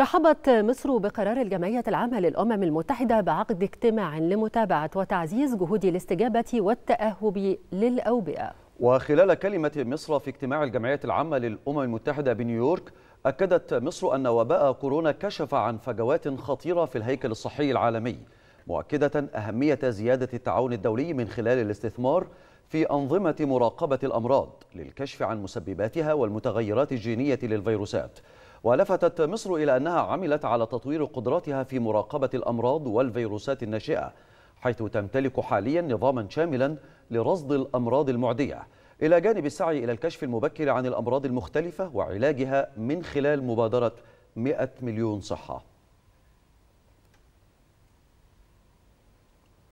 رحبت مصر بقرار الجمعية العامة للأمم المتحدة بعقد اجتماع لمتابعة وتعزيز جهود الاستجابة والتأهب للأوبئة وخلال كلمة مصر في اجتماع الجمعية العامة للأمم المتحدة بنيويورك أكدت مصر أن وباء كورونا كشف عن فجوات خطيرة في الهيكل الصحي العالمي مؤكدة أهمية زيادة التعاون الدولي من خلال الاستثمار في أنظمة مراقبة الأمراض للكشف عن مسبباتها والمتغيرات الجينية للفيروسات ولفتت مصر إلى أنها عملت على تطوير قدراتها في مراقبة الأمراض والفيروسات الناشئة حيث تمتلك حاليا نظاما شاملا لرصد الأمراض المعدية إلى جانب السعي إلى الكشف المبكر عن الأمراض المختلفة وعلاجها من خلال مبادرة 100 مليون صحة